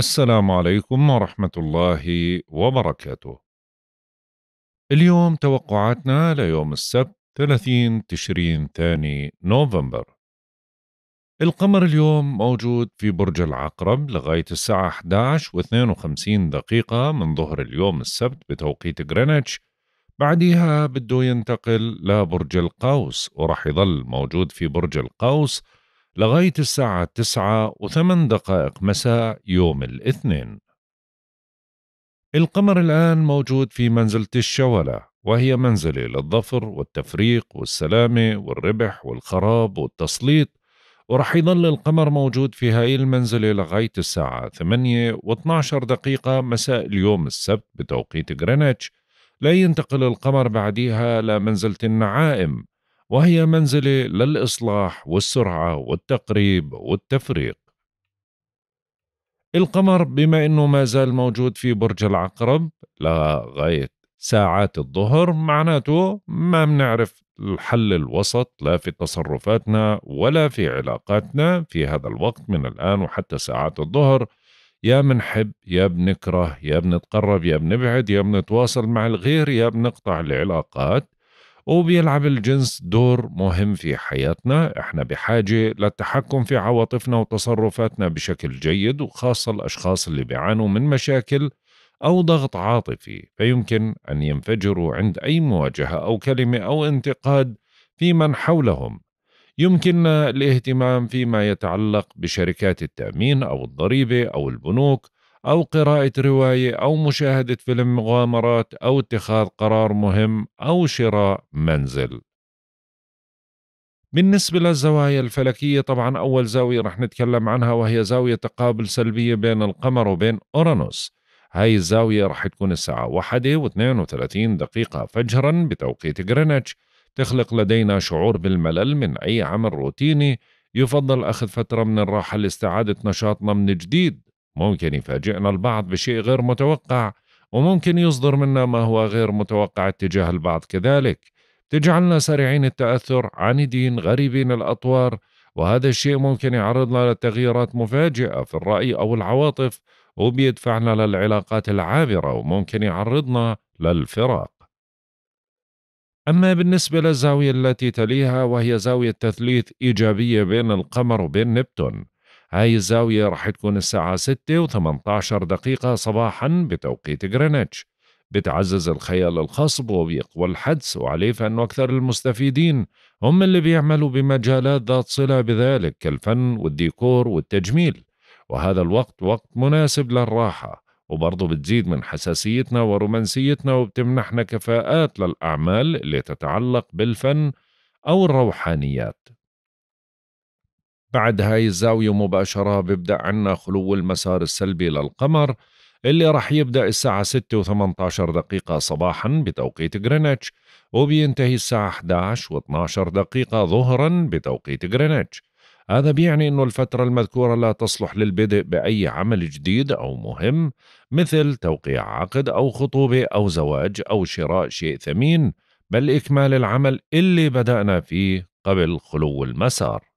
السلام عليكم ورحمة الله وبركاته. اليوم توقعاتنا ليوم السبت 30 تشرين ثاني نوفمبر. القمر اليوم موجود في برج العقرب لغاية الساعة 11 و 52 دقيقة من ظهر اليوم السبت بتوقيت غرينتش بعديها بده ينتقل لبرج القوس ورح يظل موجود في برج القوس لغاية الساعة 9 و8 دقائق مساء يوم الاثنين القمر الآن موجود في منزلة الشولة وهي منزلة للظفر والتفريق والسلامة والربح والخراب والتسليط ورح يظل القمر موجود في هاي المنزلة لغاية الساعة 8 و12 دقيقة مساء اليوم السبت بتوقيت غرينتش لا ينتقل القمر بعديها لمنزلة النعائم وهي منزلة للإصلاح والسرعة والتقريب والتفريق القمر بما أنه ما زال موجود في برج العقرب لغاية ساعات الظهر معناته ما بنعرف الحل الوسط لا في تصرفاتنا ولا في علاقاتنا في هذا الوقت من الآن وحتى ساعات الظهر يا بنحب يا بنكره يا بنتقرب يا بنبعد يا بنتواصل مع الغير يا بنقطع العلاقات وبيلعب الجنس دور مهم في حياتنا احنا بحاجة للتحكم في عواطفنا وتصرفاتنا بشكل جيد وخاصة الأشخاص اللي بيعانوا من مشاكل أو ضغط عاطفي فيمكن أن ينفجروا عند أي مواجهة أو كلمة أو انتقاد في من حولهم يمكننا الاهتمام فيما يتعلق بشركات التأمين أو الضريبة أو البنوك أو قراءة رواية أو مشاهدة فيلم مغامرات أو اتخاذ قرار مهم أو شراء منزل بالنسبة للزوايا الفلكية طبعا أول زاوية رح نتكلم عنها وهي زاوية تقابل سلبية بين القمر وبين أورانوس هاي الزاوية رح تكون الساعة واحدة واحدة وثلاثين دقيقة فجرا بتوقيت غرينتش تخلق لدينا شعور بالملل من أي عمل روتيني يفضل أخذ فترة من الراحة لاستعادة نشاطنا من جديد ممكن يفاجئنا البعض بشيء غير متوقع وممكن يصدر منا ما هو غير متوقع اتجاه البعض كذلك تجعلنا سريعين التأثر دين غريبين الأطوار وهذا الشيء ممكن يعرضنا لتغييرات مفاجئة في الرأي أو العواطف وبيدفعنا للعلاقات العابرة وممكن يعرضنا للفراق أما بالنسبة للزاوية التي تليها وهي زاوية تثليث إيجابية بين القمر وبين نبتون هاي الزاوية رح تكون الساعة 6 و18 دقيقة صباحا بتوقيت غرينتش بتعزز الخيال الخصب وبيقوى الحدس وعليه فإنه أكثر المستفيدين هم اللي بيعملوا بمجالات ذات صلة بذلك كالفن والديكور والتجميل وهذا الوقت وقت مناسب للراحة وبرضه بتزيد من حساسيتنا ورومانسيتنا وبتمنحنا كفاءات للأعمال اللي تتعلق بالفن أو الروحانيات بعد هاي الزاوية مباشرة ببدأ عنا خلو المسار السلبي للقمر اللي رح يبدأ الساعة 6 و18 دقيقة صباحا بتوقيت غرينتش وبينتهي الساعة 11 و12 دقيقة ظهرا بتوقيت غرينتش هذا بيعني أنه الفترة المذكورة لا تصلح للبدء بأي عمل جديد أو مهم مثل توقيع عقد أو خطوبة أو زواج أو شراء شيء ثمين بل إكمال العمل اللي بدأنا فيه قبل خلو المسار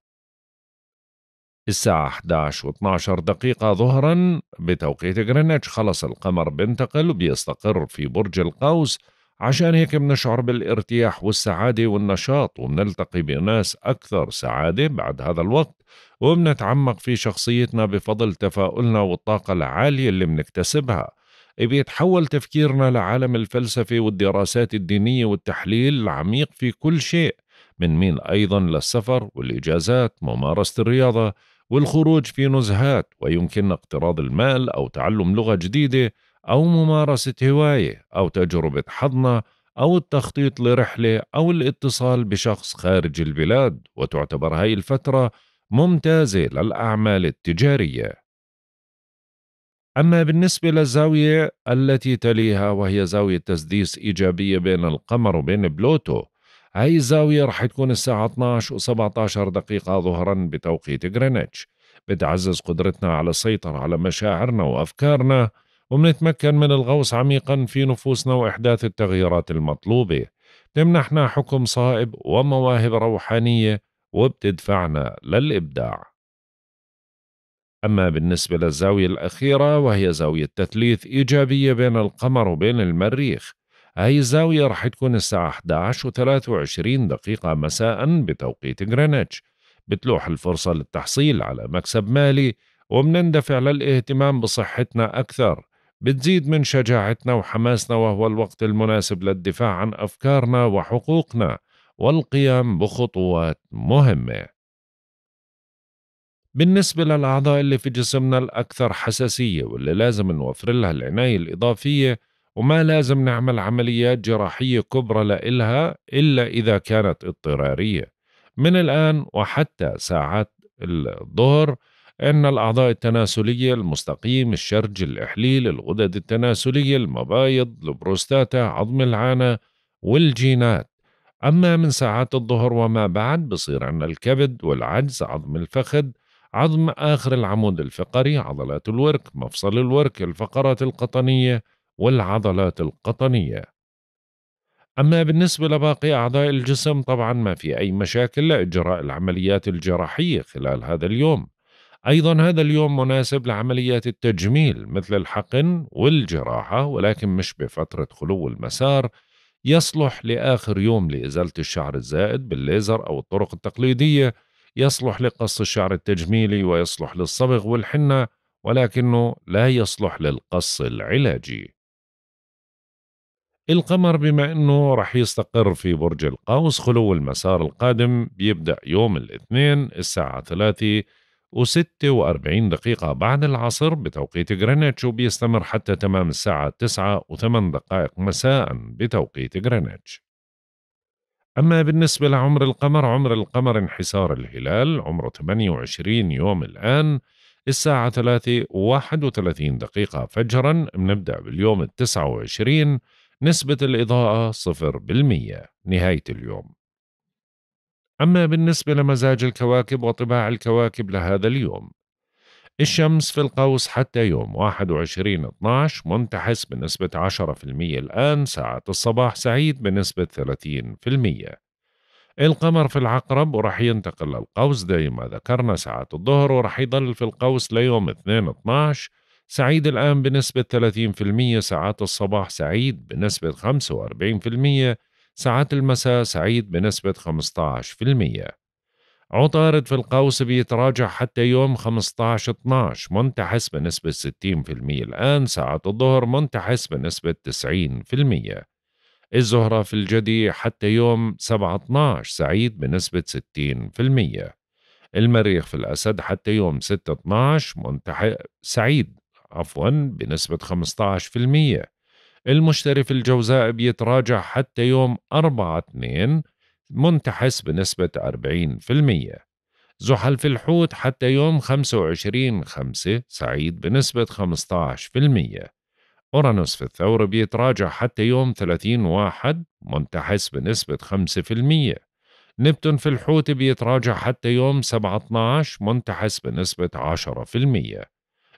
الساعة 11 و12 دقيقة ظهرا بتوقيت غرينتش خلص القمر بينتقل وبيستقر في برج القوس عشان هيك بنشعر بالارتياح والسعادة والنشاط وبنلتقي بناس أكثر سعادة بعد هذا الوقت وبنتعمق في شخصيتنا بفضل تفاؤلنا والطاقة العالية اللي بنكتسبها بيتحول تفكيرنا لعالم الفلسفة والدراسات الدينية والتحليل العميق في كل شيء من مين أيضا للسفر والإجازات ممارسة الرياضة والخروج في نزهات ويمكننا اقتراض المال أو تعلم لغة جديدة أو ممارسة هواية أو تجربة حضنة أو التخطيط لرحلة أو الاتصال بشخص خارج البلاد وتعتبر هاي الفترة ممتازة للأعمال التجارية أما بالنسبة للزاوية التي تليها وهي زاوية تسديس إيجابية بين القمر وبين بلوتو هاي الزاوية رح تكون الساعة 12 و17 دقيقة ظهرا بتوقيت غرينتش بتعزز قدرتنا على السيطرة على مشاعرنا وأفكارنا وبنتمكن من الغوص عميقا في نفوسنا وإحداث التغييرات المطلوبة تمنحنا حكم صائب ومواهب روحانية وبتدفعنا للإبداع أما بالنسبة للزاوية الأخيرة وهي زاوية تثليث إيجابية بين القمر وبين المريخ هاي الزاوية رح تكون الساعة 11 و 23 دقيقة مساء بتوقيت غرينتش بتلوح الفرصة للتحصيل على مكسب مالي ومنندفع للاهتمام بصحتنا أكثر بتزيد من شجاعتنا وحماسنا وهو الوقت المناسب للدفاع عن أفكارنا وحقوقنا والقيام بخطوات مهمة بالنسبة للأعضاء اللي في جسمنا الأكثر حساسية واللي لازم نوفر لها العناية الإضافية وما لازم نعمل عمليات جراحية كبرى لإلها إلا إذا كانت اضطرارية من الآن وحتى ساعات الظهر أن الأعضاء التناسلية المستقيم الشرج الإحليل الغدد التناسلية المبايض البروستاتا عظم العانة والجينات أما من ساعات الظهر وما بعد بصير عندنا الكبد والعجز عظم الفخذ عظم آخر العمود الفقري عضلات الورك مفصل الورك الفقرات القطنية والعضلات القطنية أما بالنسبة لباقي أعضاء الجسم طبعا ما في أي مشاكل لإجراء العمليات الجراحية خلال هذا اليوم أيضا هذا اليوم مناسب لعمليات التجميل مثل الحقن والجراحة ولكن مش بفترة خلو المسار يصلح لآخر يوم لإزالة الشعر الزائد بالليزر أو الطرق التقليدية يصلح لقص الشعر التجميلي ويصلح للصبغ والحنة ولكنه لا يصلح للقص العلاجي القمر بما أنه رح يستقر في برج القوس خلو المسار القادم بيبدأ يوم الاثنين الساعة 3 و46 دقيقة بعد العصر بتوقيت غرينتش وبيستمر حتى تمام الساعة 9 و8 دقائق مساء بتوقيت غرينتش أما بالنسبة لعمر القمر عمر القمر انحسار الهلال عمره 28 يوم الآن الساعة 3 و31 دقيقة فجرا بنبدأ باليوم التسعة وعشرين نسبة الإضاءة 0% نهاية اليوم أما بالنسبة لمزاج الكواكب وطباع الكواكب لهذا اليوم الشمس في القوس حتى يوم 21-12 منتحس بنسبة 10% الآن ساعة الصباح سعيد بنسبة 30% القمر في العقرب ورح ينتقل للقوس زي ما ذكرنا ساعة الظهر ورح يضل في القوس ليوم 2 12 سعيد الآن بنسبة 30% ساعات الصباح سعيد بنسبة 45% ساعات المساء سعيد بنسبة 15% عطارد في القوس بيتراجع حتى يوم 15/12 منتحس بنسبة 60% الآن ساعات الظهر منتحس بنسبة 90% الزهرة في الجدي حتى يوم 7/12 سعيد بنسبة 60% المريخ في الأسد حتى يوم 6/12 منتح... سعيد عفوا بنسبة 15% المشتري في الجوزاء بيتراجع حتى يوم 4 2 منتحس بنسبة 40% زحل في الحوت حتى يوم 25 5 سعيد بنسبة 15% أورانوس في الثور بيتراجع حتى يوم 30 واحد منتحس بنسبة 5% نبتون في الحوت بيتراجع حتى يوم 7 12 منتحس بنسبة 10%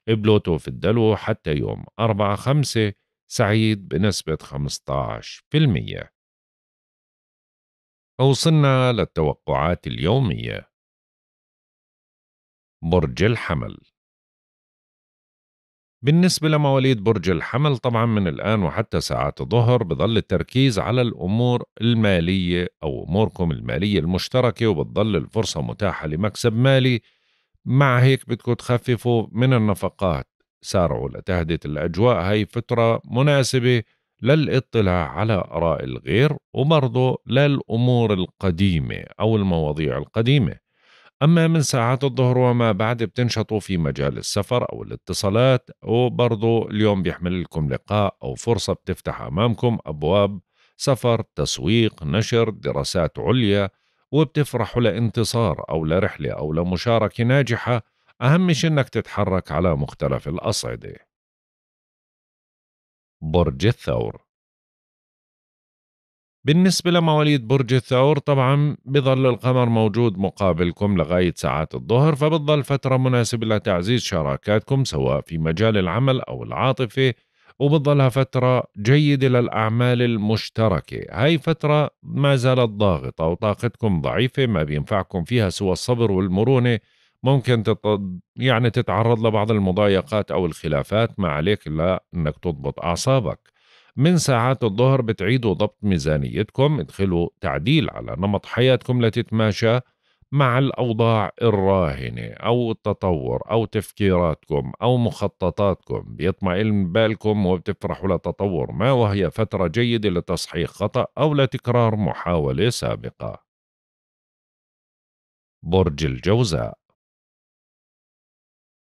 بلوتو في الدلو حتى يوم 4 5 سعيد بنسبة 15% وصلنا للتوقعات اليومية برج الحمل بالنسبة لمواليد برج الحمل طبعا من الآن وحتى ساعات الظهر بضل التركيز على الأمور المالية أو أموركم المالية المشتركة وبتضل الفرصة متاحة لمكسب مالي مع هيك بدكم تخففوا من النفقات سارعوا لتهدئة الأجواء هي فترة مناسبة للاطلاع على آراء الغير وبرضه للأمور القديمة أو المواضيع القديمة أما من ساعات الظهر وما بعد بتنشطوا في مجال السفر أو الاتصالات وبرضه اليوم بيحمل لكم لقاء أو فرصة بتفتح أمامكم أبواب سفر تسويق نشر دراسات عليا وبتفرحوا لانتصار أو لرحلة أو لمشاركة ناجحة أهم شي إنك تتحرك على مختلف الأصعدة برج الثور بالنسبة لمواليد برج الثور طبعا بظل القمر موجود مقابلكم لغاية ساعات الظهر فبتظل فترة مناسبة لتعزيز شراكاتكم سواء في مجال العمل أو العاطفة وبتضلها فترة جيدة للأعمال المشتركة هاي فترة ما زالت ضاغطة وطاقتكم ضعيفة ما بينفعكم فيها سوى الصبر والمرونة ممكن تت... يعني تتعرض لبعض المضايقات أو الخلافات ما عليك إلا أنك تضبط أعصابك من ساعات الظهر بتعيدوا ضبط ميزانيتكم ادخلوا تعديل على نمط حياتكم لتتماشى مع الأوضاع الراهنة أو التطور أو تفكيراتكم أو مخططاتكم بيطمئن بالكم وبتفرحوا لتطور ما وهي فترة جيدة لتصحيح خطأ أو لتكرار محاولة سابقة برج الجوزاء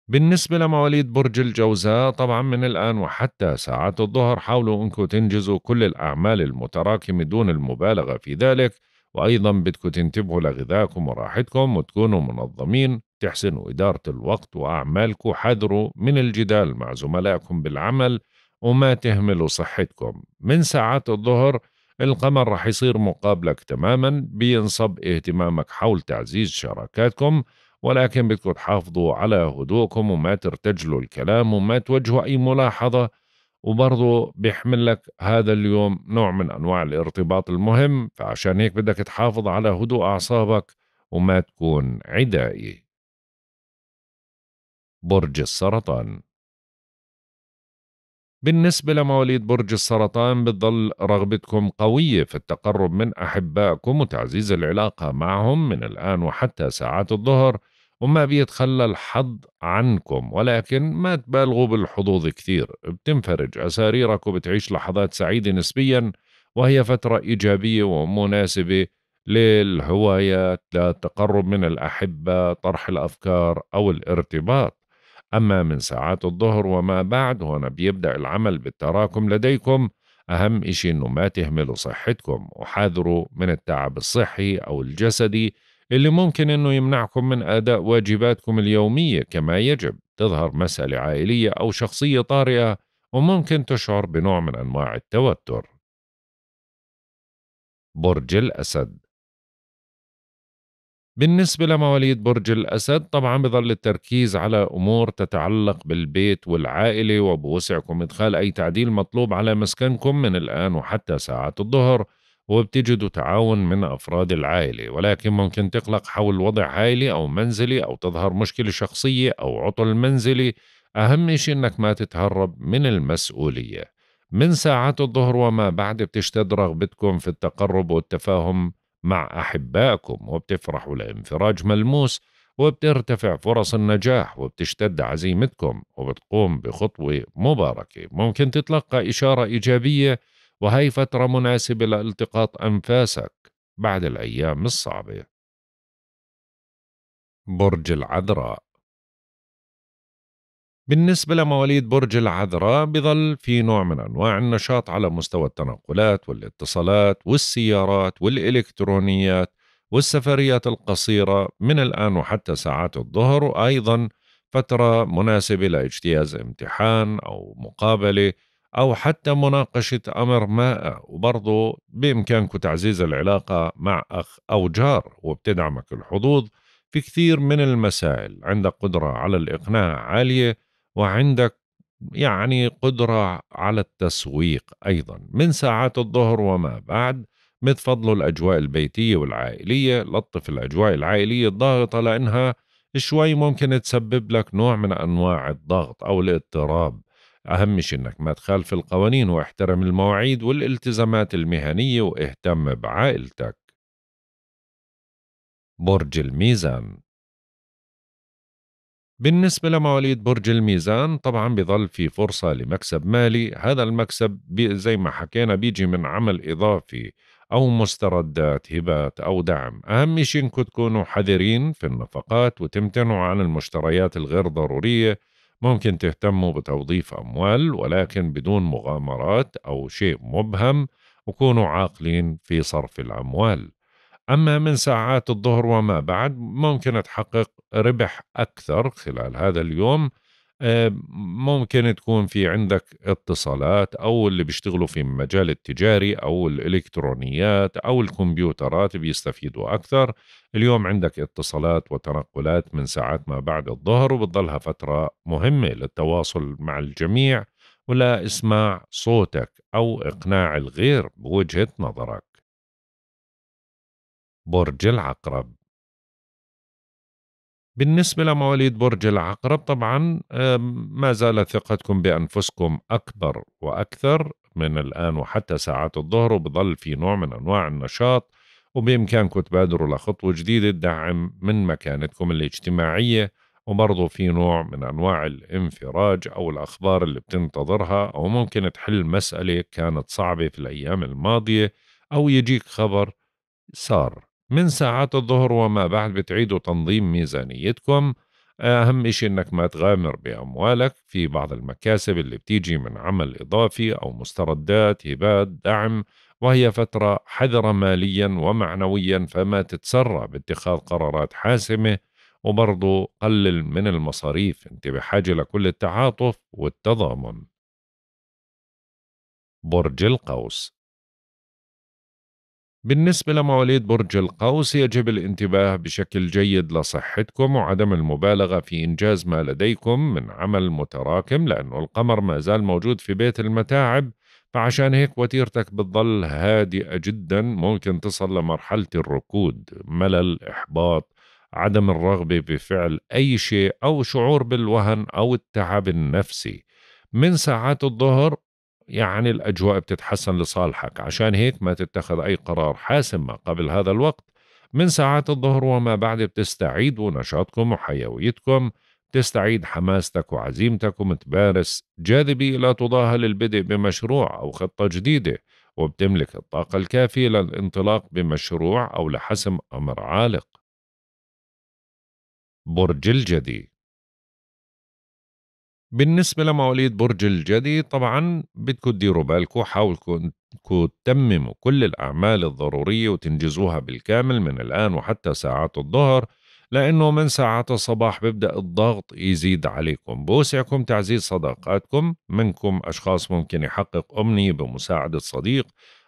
بالنسبة لمواليد برج الجوزاء طبعا من الآن وحتى ساعات الظهر حاولوا أنكم تنجزوا كل الأعمال المتراكمة دون المبالغة في ذلك وأيضا بدكم تنتبهوا لغذائكم وراحتكم وتكونوا منظمين تحسنوا إدارة الوقت وأعمالكم حذروا من الجدال مع زملائكم بالعمل وما تهملوا صحتكم من ساعات الظهر القمر رح يصير مقابلك تماما بينصب اهتمامك حول تعزيز شراكاتكم ولكن بدكم تحافظوا على هدوءكم وما ترتجلوا الكلام وما توجهوا أي ملاحظة وبرضه بيحمل لك هذا اليوم نوع من أنواع الارتباط المهم فعشان هيك بدك تحافظ على هدوء أعصابك وما تكون عدائي برج السرطان بالنسبة لمواليد برج السرطان بتظل رغبتكم قوية في التقرب من أحبائكم وتعزيز العلاقة معهم من الآن وحتى ساعات الظهر وما بيتخلى الحظ عنكم ولكن ما تبالغوا بالحظوظ كثير بتنفرج أساريرك وبتعيش لحظات سعيدة نسبيا وهي فترة إيجابية ومناسبة للهوايات للتقرب من الأحبة طرح الأفكار أو الارتباط أما من ساعات الظهر وما بعد هنا بيبدأ العمل بالتراكم لديكم أهم إشي أنه ما تهملوا صحتكم وحاذروا من التعب الصحي أو الجسدي اللي ممكن انه يمنعكم من اداء واجباتكم اليوميه كما يجب تظهر مساله عائليه او شخصيه طارئه وممكن تشعر بنوع من انواع التوتر برج الاسد بالنسبة لمواليد برج الأسد طبعا بظل التركيز على أمور تتعلق بالبيت والعائلة وبوسعكم إدخال أي تعديل مطلوب على مسكنكم من الآن وحتى ساعات الظهر وبتجدوا تعاون من أفراد العائلة ولكن ممكن تقلق حول وضع عائلي أو منزلي أو تظهر مشكلة شخصية أو عطل منزلي أهم شيء إنك ما تتهرب من المسؤولية من ساعات الظهر وما بعد بتشتد رغبتكم في التقرب والتفاهم مع أحبائكم وبتفرحوا لانفراج ملموس وبترتفع فرص النجاح وبتشتد عزيمتكم وبتقوم بخطوة مباركة ممكن تتلقى إشارة إيجابية وهي فترة مناسبة لالتقاط أنفاسك بعد الأيام الصعبة برج العذراء بالنسبة لمواليد برج العذراء بظل في نوع من أنواع النشاط على مستوى التنقلات والاتصالات والسيارات والإلكترونيات والسفريات القصيرة من الآن وحتى ساعات الظهر وأيضا فترة مناسبة لاجتياز امتحان أو مقابلة أو حتى مناقشة أمر ما وبرضه بإمكانك تعزيز العلاقة مع أخ أو جار وبتدعمك الحظوظ في كثير من المسائل عندك قدرة على الإقناع عالية وعندك يعني قدرة على التسويق أيضا من ساعات الظهر وما بعد مد الأجواء البيتية والعائلية لطف الأجواء العائلية الضاغطة لأنها شوي ممكن تسبب لك نوع من أنواع الضغط أو الاضطراب أهم شيء إنك ما تخالف القوانين واحترم المواعيد والالتزامات المهنية واهتم بعائلتك برج الميزان بالنسبة لمواليد برج الميزان طبعا بظل في فرصة لمكسب مالي هذا المكسب زي ما حكينا بيجي من عمل إضافي أو مستردات هبات أو دعم أهم شيء إنكم تكونوا حذرين في النفقات وتمتنعوا عن المشتريات الغير ضرورية ممكن تهتموا بتوظيف أموال ولكن بدون مغامرات أو شيء مبهم وكونوا عاقلين في صرف الأموال أما من ساعات الظهر وما بعد ممكن تحقق ربح أكثر خلال هذا اليوم آه، ممكن تكون في عندك اتصالات او اللي بيشتغلوا في المجال التجاري او الالكترونيات او الكمبيوترات بيستفيدوا اكثر اليوم عندك اتصالات وتنقلات من ساعات ما بعد الظهر وبتضلها فتره مهمه للتواصل مع الجميع ولا اسماع صوتك او اقناع الغير بوجهه نظرك برج العقرب بالنسبة لمواليد برج العقرب طبعا ما زالت ثقتكم بأنفسكم أكبر وأكثر من الآن وحتى ساعات الظهر وبظل في نوع من أنواع النشاط وبإمكانكم تبادروا لخطوة جديدة تدعم من مكانتكم الاجتماعية وبرضه في نوع من أنواع الانفراج أو الأخبار اللي بتنتظرها أو ممكن تحل مسألة كانت صعبة في الأيام الماضية أو يجيك خبر صار من ساعات الظهر وما بعد بتعيدوا تنظيم ميزانيتكم أهم إشي إنك ما تغامر بأموالك في بعض المكاسب اللي بتيجي من عمل إضافي أو مستردات هبات دعم وهي فترة حذرة ماليا ومعنويا فما تتسرع باتخاذ قرارات حاسمة وبرضو قلل من المصاريف انت بحاجة لكل التعاطف والتضامن برج القوس بالنسبة لمواليد برج القوس يجب الانتباه بشكل جيد لصحتكم وعدم المبالغة في إنجاز ما لديكم من عمل متراكم لأنه القمر ما زال موجود في بيت المتاعب فعشان هيك وتيرتك بتظل هادئة جدا ممكن تصل لمرحلة الركود ملل إحباط عدم الرغبة بفعل أي شيء أو شعور بالوهن أو التعب النفسي من ساعات الظهر يعني الأجواء بتتحسن لصالحك عشان هيك ما تتخذ أي قرار حاسم ما قبل هذا الوقت من ساعات الظهر وما بعد بتستعيدوا نشاطكم وحيويتكم تستعيد حماستك وعزيمتك ومتبارس جاذبي لا تضاهى للبدء بمشروع أو خطة جديدة وبتملك الطاقة الكافية للانطلاق بمشروع أو لحسم أمر عالق برج الجدي بالنسبة لمواليد برج الجدي طبعا بدكم تديروا بالكم حاولكم تتمموا كل الأعمال الضرورية وتنجزوها بالكامل من الآن وحتى ساعات الظهر لأنه من ساعات الصباح بيبدأ الضغط يزيد عليكم بوسعكم تعزيز صداقاتكم منكم أشخاص ممكن يحقق أمنية بمساعدة صديق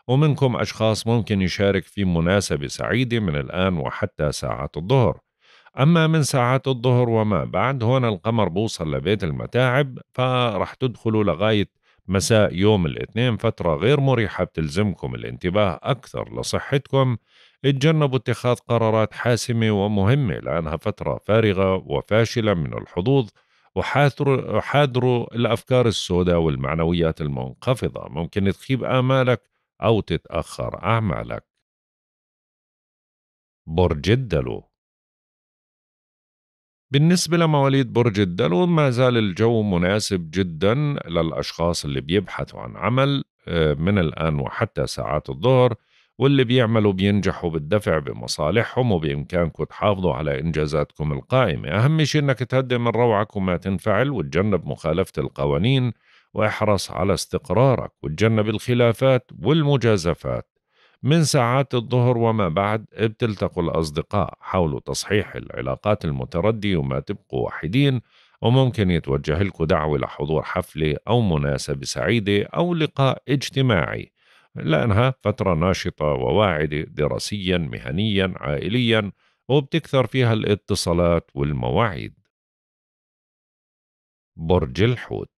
ومنكم أشخاص ممكن يشارك في مناسبة سعيدة من الآن وحتى ساعات الظهر أما من ساعات الظهر وما بعد هون القمر بوصل لبيت المتاعب فرح تدخلوا لغاية مساء يوم الاثنين فترة غير مريحة بتلزمكم الانتباه أكثر لصحتكم اتجنبوا اتخاذ قرارات حاسمة ومهمة لأنها فترة فارغة وفاشلة من الحظوظ وحاذروا الأفكار السوداء والمعنويات المنخفضة ممكن تخيب آمالك أو تتأخر أعمالك برج الدلو بالنسبة لمواليد برج الدلو ما زال الجو مناسب جدا للأشخاص اللي بيبحثوا عن عمل آه، من الآن وحتى ساعات الظهر واللي بيعملوا بينجحوا بالدفع بمصالحهم وبإمكانكم تحافظوا على إنجازاتكم القائمة أهم شيء أنك تهدي من روعك وما تنفعل وتجنب مخالفة القوانين واحرص على استقرارك وتجنب الخلافات والمجازفات من ساعات الظهر وما بعد بتلتقوا الأصدقاء حاولوا تصحيح العلاقات المتردية وما تبقوا وحيدين وممكن يتوجه لكم دعوة لحضور حفلة أو مناسبة سعيدة أو لقاء اجتماعي لأنها فترة ناشطة وواعدة دراسيا مهنيا عائليا وبتكثر فيها الاتصالات والمواعيد برج الحوت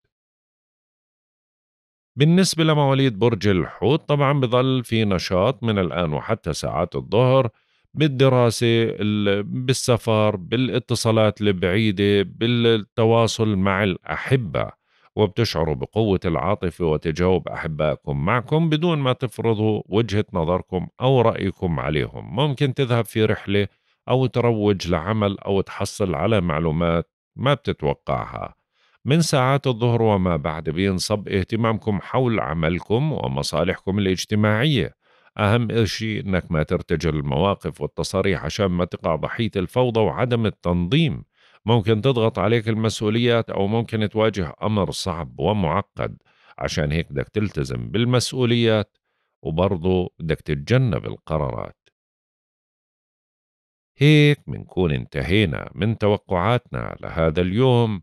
بالنسبة لمواليد برج الحوت طبعا بظل في نشاط من الآن وحتى ساعات الظهر بالدراسة بالسفر بالاتصالات البعيدة بالتواصل مع الأحبة وبتشعروا بقوة العاطفة وتجاوب أحبائكم معكم بدون ما تفرضوا وجهة نظركم أو رأيكم عليهم ممكن تذهب في رحلة أو تروج لعمل أو تحصل على معلومات ما بتتوقعها من ساعات الظهر وما بعد بينصب اهتمامكم حول عملكم ومصالحكم الاجتماعية أهم شيء إنك ما ترتجل المواقف والتصاريح عشان ما تقع ضحية الفوضى وعدم التنظيم ممكن تضغط عليك المسؤوليات أو ممكن تواجه أمر صعب ومعقد عشان هيك بدك تلتزم بالمسؤوليات وبرضه بدك تتجنب القرارات هيك منكون انتهينا من توقعاتنا لهذا اليوم